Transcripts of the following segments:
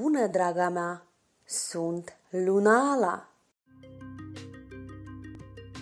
bună, draga mea! Sunt Lunala!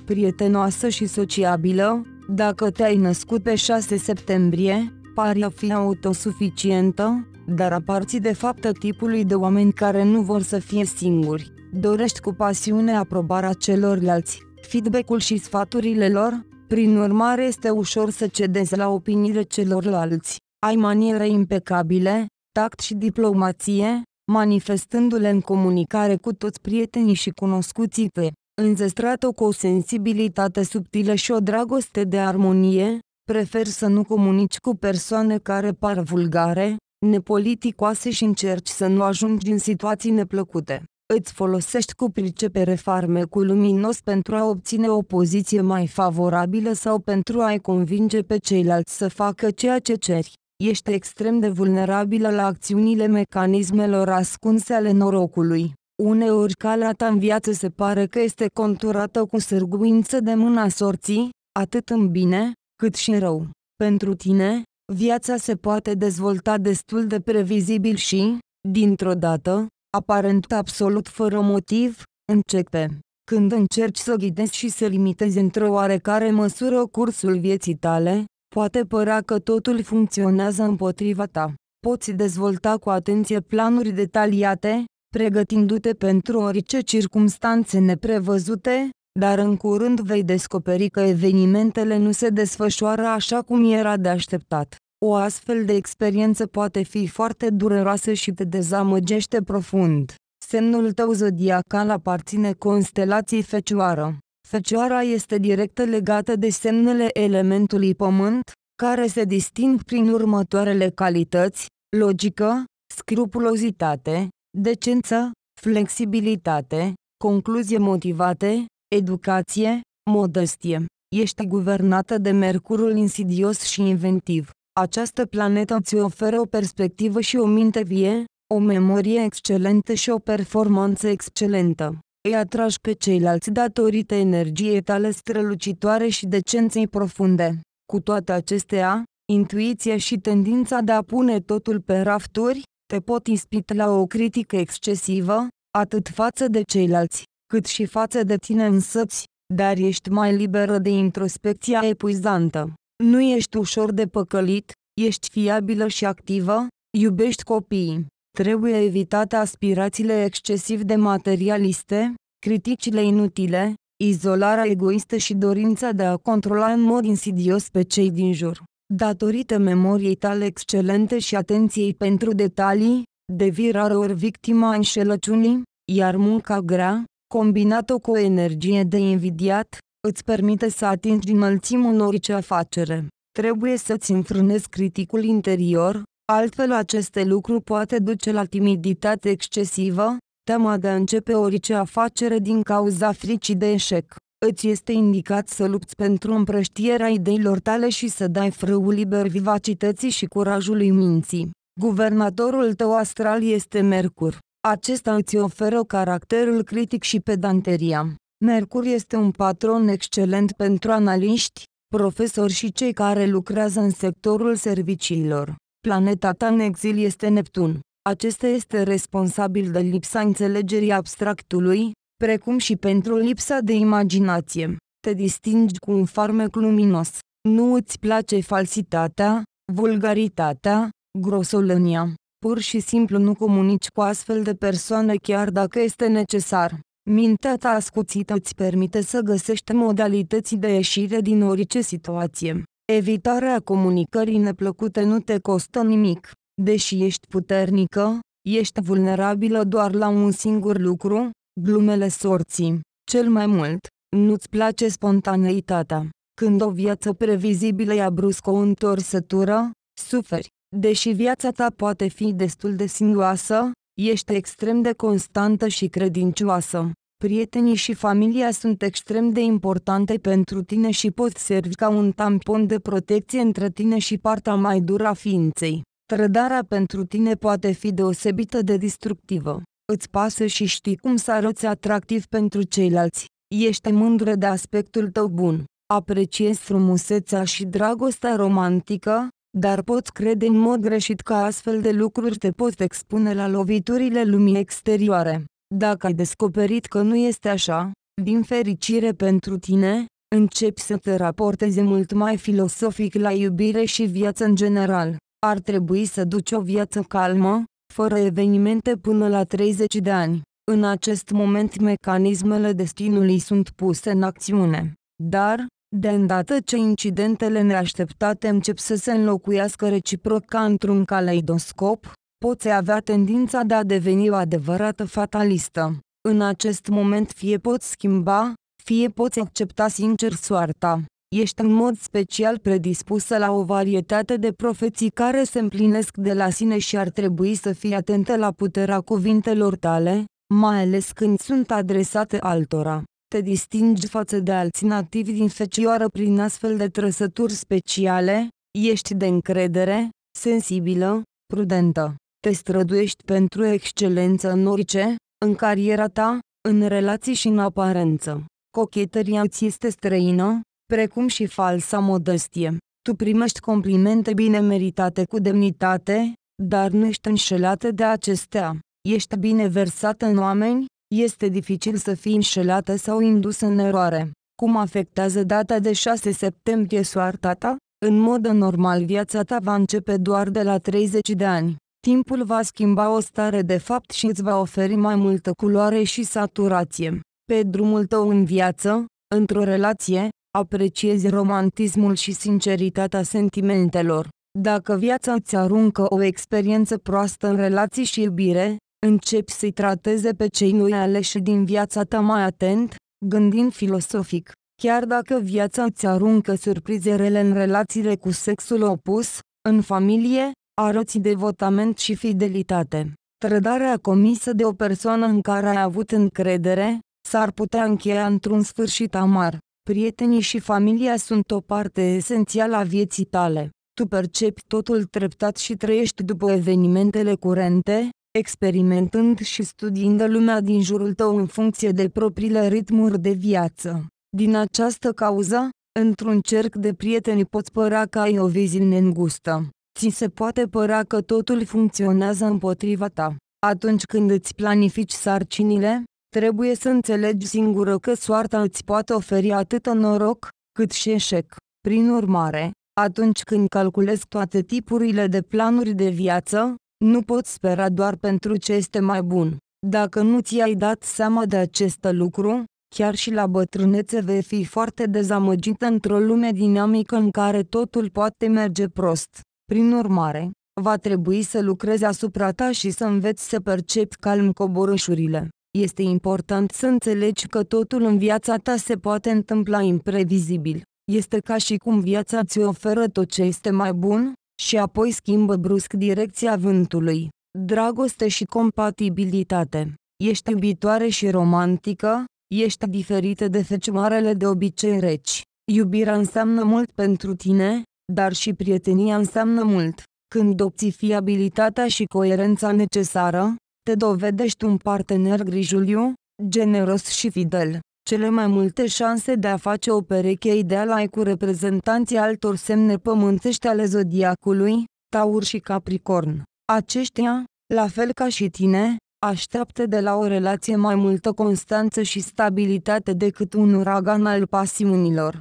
Prietenoasă și sociabilă, dacă te-ai născut pe 6 septembrie, pari a fi autosuficientă, dar aparții de fapt tipului de oameni care nu vor să fie singuri. Dorești cu pasiune aprobarea celorlalți, feedback-ul și sfaturile lor, prin urmare este ușor să cedezi la opiniile celorlalți. Ai maniere impecabile, tact și diplomație, manifestându-le în comunicare cu toți prietenii și cunoscuții pe, înzestrat-o cu o sensibilitate subtilă și o dragoste de armonie, prefer să nu comunici cu persoane care par vulgare, nepoliticoase și încerci să nu ajungi în situații neplăcute. Îți folosești cu pricepere farmecul luminos pentru a obține o poziție mai favorabilă sau pentru a-i convinge pe ceilalți să facă ceea ce ceri ești extrem de vulnerabilă la acțiunile mecanismelor ascunse ale norocului. Uneori calea ta în viață se pare că este conturată cu sârguință de mâna sorții, atât în bine, cât și în rău. Pentru tine, viața se poate dezvolta destul de previzibil și, dintr-o dată, aparent absolut fără motiv, începe. Când încerci să ghidezi și să limitezi într-o oarecare măsură cursul vieții tale, Poate părea că totul funcționează împotriva ta. Poți dezvolta cu atenție planuri detaliate, pregătindu-te pentru orice circumstanțe neprevăzute, dar în curând vei descoperi că evenimentele nu se desfășoară așa cum era de așteptat. O astfel de experiență poate fi foarte dureroasă și te dezamăgește profund. Semnul tău zodiacal aparține constelației fecioară. Fecioara este direct legată de semnele elementului pământ, care se disting prin următoarele calități, logică, scrupulozitate, decență, flexibilitate, concluzie motivate, educație, modestie. Ești guvernată de Mercurul insidios și inventiv. Această planetă îți oferă o perspectivă și o minte vie, o memorie excelentă și o performanță excelentă îi atragi pe ceilalți datorită energiei tale strălucitoare și decenței profunde. Cu toate acestea, intuiția și tendința de a pune totul pe rafturi, te pot inspit la o critică excesivă, atât față de ceilalți, cât și față de tine însăți, dar ești mai liberă de introspecția epuizantă. Nu ești ușor de păcălit, ești fiabilă și activă, iubești copiii. Trebuie evitate aspirațiile excesiv de materialiste, criticile inutile, izolarea egoistă și dorința de a controla în mod insidios pe cei din jur. Datorită memoriei tale excelente și atenției pentru detalii, devii rar ori victima înșelăciunii, iar munca grea, combinată cu o energie de invidiat, îți permite să atingi înălțimul orice afacere. Trebuie să-ți înfrânezi criticul interior, Altfel aceste lucruri poate duce la timiditate excesivă, teama de a începe orice afacere din cauza fricii de eșec. Îți este indicat să lupți pentru împrăștierea ideilor tale și să dai frâul liber vivacității și curajului minții. Guvernatorul tău astral este Mercur. Acesta îți oferă caracterul critic și pedanteria. Mercur este un patron excelent pentru analiști, profesori și cei care lucrează în sectorul serviciilor. Planeta ta în exil este Neptun. Acesta este responsabil de lipsa înțelegerii abstractului, precum și pentru lipsa de imaginație. Te distingi cu un farmec luminos. Nu îți place falsitatea, vulgaritatea, grosolânia. Pur și simplu nu comunici cu astfel de persoane chiar dacă este necesar. Mintea ta ascuțită îți permite să găsești modalități de ieșire din orice situație. Evitarea comunicării neplăcute nu te costă nimic. Deși ești puternică, ești vulnerabilă doar la un singur lucru, glumele sorții. Cel mai mult, nu-ți place spontaneitatea. Când o viață previzibilă ia brusc o întorsătură, suferi. Deși viața ta poate fi destul de sinuoasă, ești extrem de constantă și credincioasă. Prietenii și familia sunt extrem de importante pentru tine și pot servi ca un tampon de protecție între tine și partea mai dură a ființei. Trădarea pentru tine poate fi deosebită de destructivă. Îți pasă și știi cum să arăți atractiv pentru ceilalți. Ești mândră de aspectul tău bun. Apreciezi frumusețea și dragostea romantică, dar poți crede în mod greșit că astfel de lucruri te pot expune la loviturile lumii exterioare. Dacă ai descoperit că nu este așa, din fericire pentru tine, începi să te raportezi mult mai filosofic la iubire și viață în general. Ar trebui să duci o viață calmă, fără evenimente până la 30 de ani. În acest moment mecanismele destinului sunt puse în acțiune. Dar, de îndată ce incidentele neașteptate încep să se înlocuiască reciproc ca într-un caleidoscop, poți avea tendința de a deveni o adevărată fatalistă. În acest moment fie poți schimba, fie poți accepta sincer soarta. Ești în mod special predispusă la o varietate de profeții care se împlinesc de la sine și ar trebui să fii atentă la puterea cuvintelor tale, mai ales când sunt adresate altora. Te distingi față de alții nativi din fecioară prin astfel de trăsături speciale, ești de încredere, sensibilă, prudentă te străduiești pentru excelență în orice, în cariera ta, în relații și în aparență. Cochetăria ți este străină, precum și falsa modestie. Tu primești complimente bine meritate cu demnitate, dar nu ești înșelată de acestea. Ești bine versată în oameni, este dificil să fii înșelată sau indus în eroare. Cum afectează data de 6 septembrie soarta ta? În mod normal viața ta va începe doar de la 30 de ani. Timpul va schimba o stare de fapt și îți va oferi mai multă culoare și saturație. Pe drumul tău în viață, într-o relație, apreciezi romantismul și sinceritatea sentimentelor. Dacă viața îți aruncă o experiență proastă în relații și iubire, începi să-i trateze pe cei noi aleși din viața ta mai atent, gândind filosofic. Chiar dacă viața îți aruncă surprizerele în relațiile cu sexul opus, în familie, arăți devotament și fidelitate. Trădarea comisă de o persoană în care ai avut încredere, s-ar putea încheia într-un sfârșit amar. Prietenii și familia sunt o parte esențială a vieții tale. Tu percepi totul treptat și trăiești după evenimentele curente, experimentând și studiind lumea din jurul tău în funcție de propriile ritmuri de viață. Din această cauză, într-un cerc de prieteni poți părea că ai o viziune îngustă ți se poate părea că totul funcționează împotriva ta. Atunci când îți planifici sarcinile, trebuie să înțelegi singură că soarta îți poate oferi atât noroc, cât și eșec. Prin urmare, atunci când calculezi toate tipurile de planuri de viață, nu poți spera doar pentru ce este mai bun. Dacă nu ți-ai dat seama de acest lucru, chiar și la bătrânețe vei fi foarte dezamăgită într-o lume dinamică în care totul poate merge prost. Prin urmare, va trebui să lucrezi asupra ta și să înveți să percepi calm coborâșurile. Este important să înțelegi că totul în viața ta se poate întâmpla imprevizibil. Este ca și cum viața ți oferă tot ce este mai bun, și apoi schimbă brusc direcția vântului. Dragoste și compatibilitate. Ești iubitoare și romantică, ești diferită de fecioarele de obicei reci. Iubirea înseamnă mult pentru tine, dar și prietenia înseamnă mult. Când obții fiabilitatea și coerența necesară, te dovedești un partener grijuliu, generos și fidel. Cele mai multe șanse de a face o pereche ideală ai cu reprezentanții altor semne pământești ale zodiacului, Taur și Capricorn. Aceștia, la fel ca și tine, așteaptă de la o relație mai multă constanță și stabilitate decât un uragan al pasiunilor.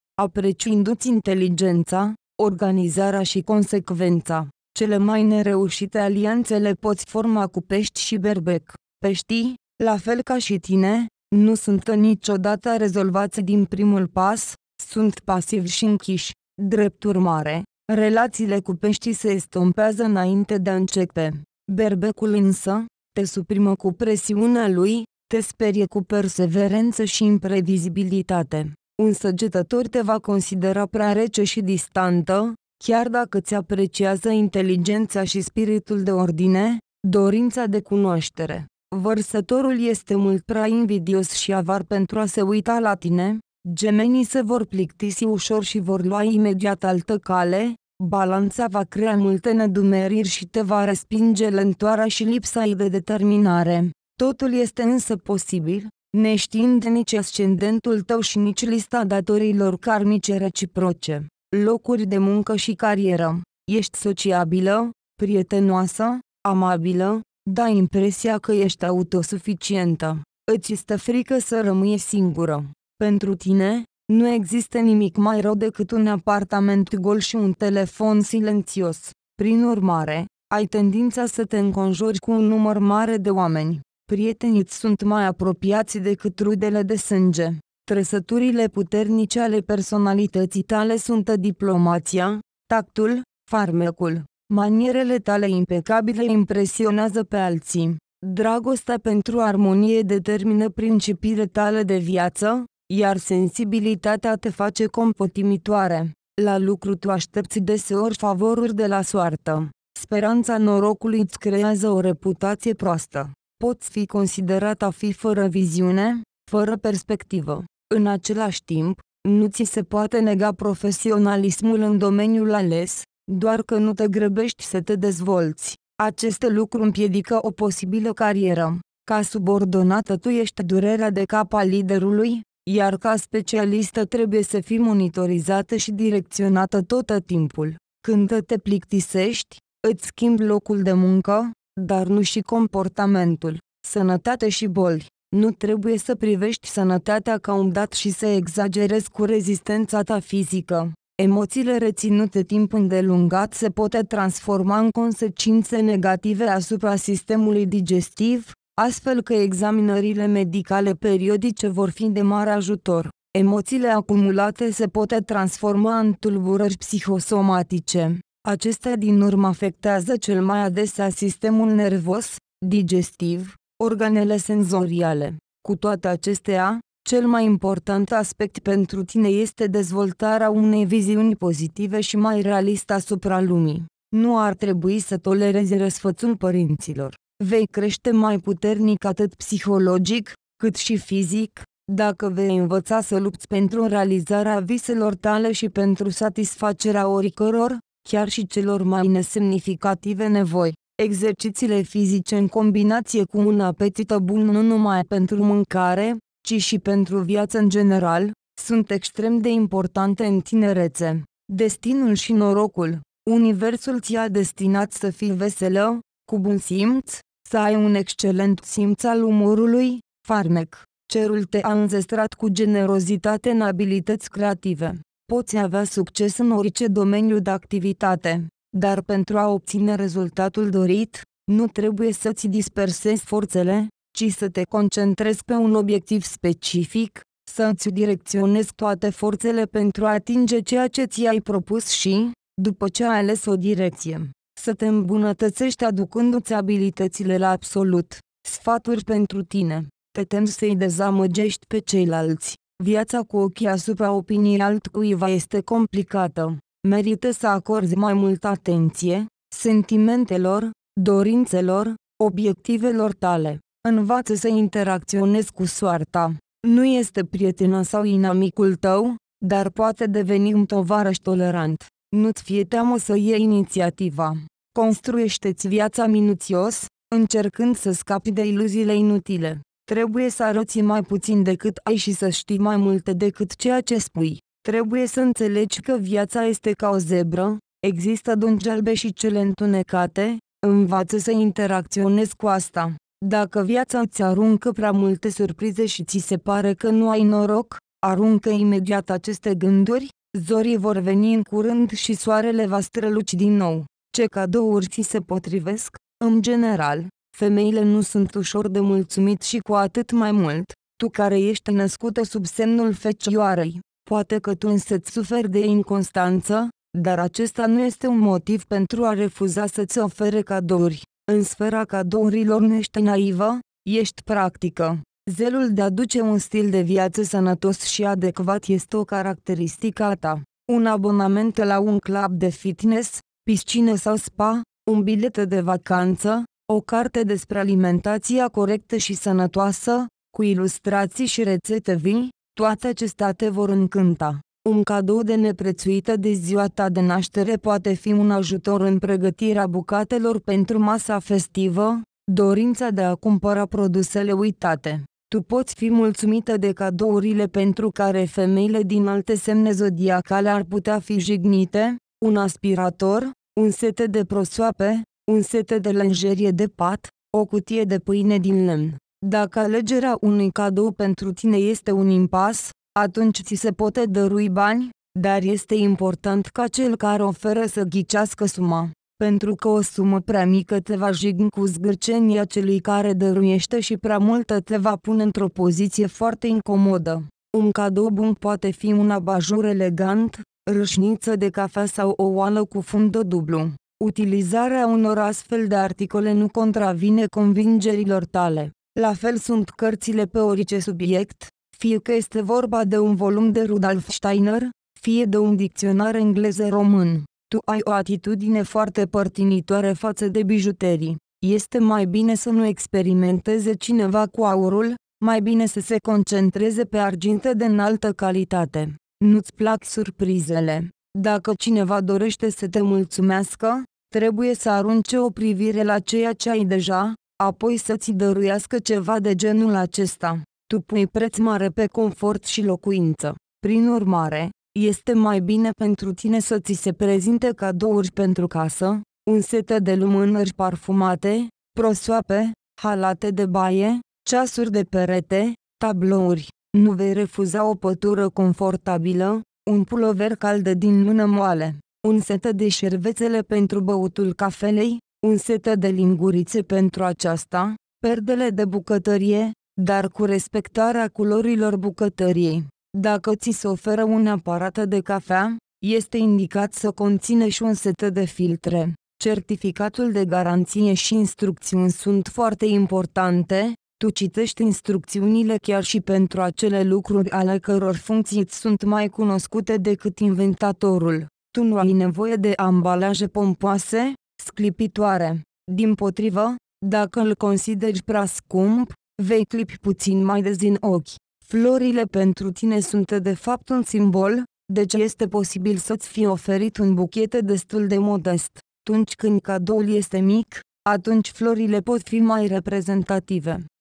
apreciindu-ți inteligența, organizarea și consecvența. Cele mai nereușite alianțe le poți forma cu pești și berbec. Peștii, la fel ca și tine, nu sunt niciodată rezolvați din primul pas, sunt pasivi și închiși. Drept urmare, relațiile cu peștii se estompează înainte de a începe. Berbecul însă, te suprimă cu presiunea lui, te sperie cu perseverență și imprevizibilitate. Un săgetător te va considera prea rece și distantă, chiar dacă îți apreciază inteligența și spiritul de ordine, dorința de cunoaștere. Vărsătorul este mult prea invidios și avar pentru a se uita la tine, gemenii se vor plictisi ușor și vor lua imediat altă cale, balanța va crea multe nedumeriri și te va respinge lentoarea și lipsa ei de determinare. Totul este însă posibil, neștiind nici ascendentul tău și nici lista datorilor karmice reciproce, locuri de muncă și carieră. Ești sociabilă, prietenoasă, amabilă, dai impresia că ești autosuficientă. Îți este frică să rămâi singură. Pentru tine, nu există nimic mai rău decât un apartament gol și un telefon silențios. Prin urmare, ai tendința să te înconjori cu un număr mare de oameni. Prietenii îți sunt mai apropiați decât rudele de sânge. Trăsăturile puternice ale personalității tale sunt diplomația, tactul, farmecul. Manierele tale impecabile impresionează pe alții. Dragostea pentru armonie determină principiile tale de viață, iar sensibilitatea te face compotimitoare. La lucru tu aștepți deseori favoruri de la soartă. Speranța norocului îți creează o reputație proastă poți fi considerat a fi fără viziune, fără perspectivă. În același timp, nu ți se poate nega profesionalismul în domeniul ales, doar că nu te grăbești să te dezvolți. Aceste lucruri împiedică o posibilă carieră. Ca subordonată tu ești durerea de cap a liderului, iar ca specialistă trebuie să fii monitorizată și direcționată tot timpul. Când te plictisești, îți schimbi locul de muncă, dar nu și comportamentul, sănătate și boli. Nu trebuie să privești sănătatea ca un dat și să exagerezi cu rezistența ta fizică. Emoțiile reținute timp îndelungat se pot transforma în consecințe negative asupra sistemului digestiv, astfel că examinările medicale periodice vor fi de mare ajutor. Emoțiile acumulate se pot transforma în tulburări psihosomatice. Acestea din urmă afectează cel mai adesea sistemul nervos, digestiv, organele senzoriale. Cu toate acestea, cel mai important aspect pentru tine este dezvoltarea unei viziuni pozitive și mai realiste asupra lumii. Nu ar trebui să tolerezi răsfățul părinților. Vei crește mai puternic atât psihologic, cât și fizic, dacă vei învăța să lupți pentru realizarea viselor tale și pentru satisfacerea oricăror chiar și celor mai nesemnificative nevoi. Exercițiile fizice în combinație cu un apetită bun nu numai pentru mâncare, ci și pentru viață în general, sunt extrem de importante în tinerețe. Destinul și norocul Universul ți-a destinat să fii veselă, cu bun simț, să ai un excelent simț al umorului, farmec. Cerul te-a înzestrat cu generozitate în abilități creative. Poți avea succes în orice domeniu de activitate, dar pentru a obține rezultatul dorit, nu trebuie să-ți dispersezi forțele, ci să te concentrezi pe un obiectiv specific, să îți direcționezi toate forțele pentru a atinge ceea ce ți-ai propus și, după ce ai ales o direcție, să te îmbunătățești aducându-ți abilitățile la absolut. Sfaturi pentru tine. Te temi să-i dezamăgești pe ceilalți. Viața cu ochii asupra opinii altcuiva este complicată. Merită să acorzi mai multă atenție sentimentelor, dorințelor, obiectivelor tale. Învață să interacționezi cu soarta. Nu este prietena sau inamicul tău, dar poate deveni un tovarăș tolerant. Nu-ți fie teamă să iei inițiativa. Construiește-ți viața minuțios, încercând să scapi de iluziile inutile. Trebuie să arăți mai puțin decât ai și să știi mai multe decât ceea ce spui. Trebuie să înțelegi că viața este ca o zebră, există dungi albe și cele întunecate, învață să interacționezi cu asta. Dacă viața îți aruncă prea multe surprize și ți se pare că nu ai noroc, aruncă imediat aceste gânduri, zorii vor veni în curând și soarele va străluci din nou. Ce cadouri ți se potrivesc, în general, Femeile nu sunt ușor de mulțumit și cu atât mai mult, tu care ești născută sub semnul fecioarei, poate că tu însă-ți suferi de inconstanță, dar acesta nu este un motiv pentru a refuza să-ți ofere cadouri. În sfera cadourilor nu ești naivă, ești practică. Zelul de a duce un stil de viață sănătos și adecvat este o caracteristică a ta. Un abonament la un club de fitness, piscină sau spa, un bilet de vacanță, o carte despre alimentația corectă și sănătoasă, cu ilustrații și rețete vii, toate acestea te vor încânta. Un cadou de neprețuită de ziua ta de naștere poate fi un ajutor în pregătirea bucatelor pentru masa festivă, dorința de a cumpăra produsele uitate. Tu poți fi mulțumită de cadourile pentru care femeile din alte semne zodiacale ar putea fi jignite, un aspirator, un set de prosoape, un set de lenjerie de pat, o cutie de pâine din lemn. Dacă alegerea unui cadou pentru tine este un impas, atunci ți se poate dărui bani, dar este important ca cel care oferă să ghicească suma, pentru că o sumă prea mică te va jigni cu zgârcenia celui care dăruiește și prea multă te va pune într-o poziție foarte incomodă. Un cadou bun poate fi un abajur elegant, râșniță de cafea sau o oală cu fundă dublu. Utilizarea unor astfel de articole nu contravine convingerilor tale. La fel sunt cărțile pe orice subiect, fie că este vorba de un volum de Rudolf Steiner, fie de un dicționar engleză-român. Tu ai o atitudine foarte părtinitoare față de bijuterii. Este mai bine să nu experimenteze cineva cu aurul, mai bine să se concentreze pe arginte de înaltă calitate. Nu-ți plac surprizele. Dacă cineva dorește să te mulțumească, trebuie să arunce o privire la ceea ce ai deja, apoi să-ți dăruiască ceva de genul acesta. Tu pui preț mare pe confort și locuință. Prin urmare, este mai bine pentru tine să ți se prezinte cadouri pentru casă, un set de lumânări parfumate, prosoape, halate de baie, ceasuri de perete, tablouri. Nu vei refuza o pătură confortabilă, un pulover cald din lună moale, un setă de șervețele pentru băutul cafelei, un setă de lingurițe pentru aceasta, perdele de bucătărie, dar cu respectarea culorilor bucătăriei. Dacă ți se oferă un aparat de cafea, este indicat să conțină și un set de filtre. Certificatul de garanție și instrucțiuni sunt foarte importante, tu citești instrucțiunile chiar și pentru acele lucruri ale căror funcții îți sunt mai cunoscute decât inventatorul. Tu nu ai nevoie de ambalaje pompoase, sclipitoare. Din potrivă, dacă îl consideri prea scump, vei clipi puțin mai des din ochi. Florile pentru tine sunt de fapt un simbol, deci este posibil să-ți fie oferit un buchet destul de modest. Atunci când cadoul este mic, atunci florile pot fi mai reprezentative.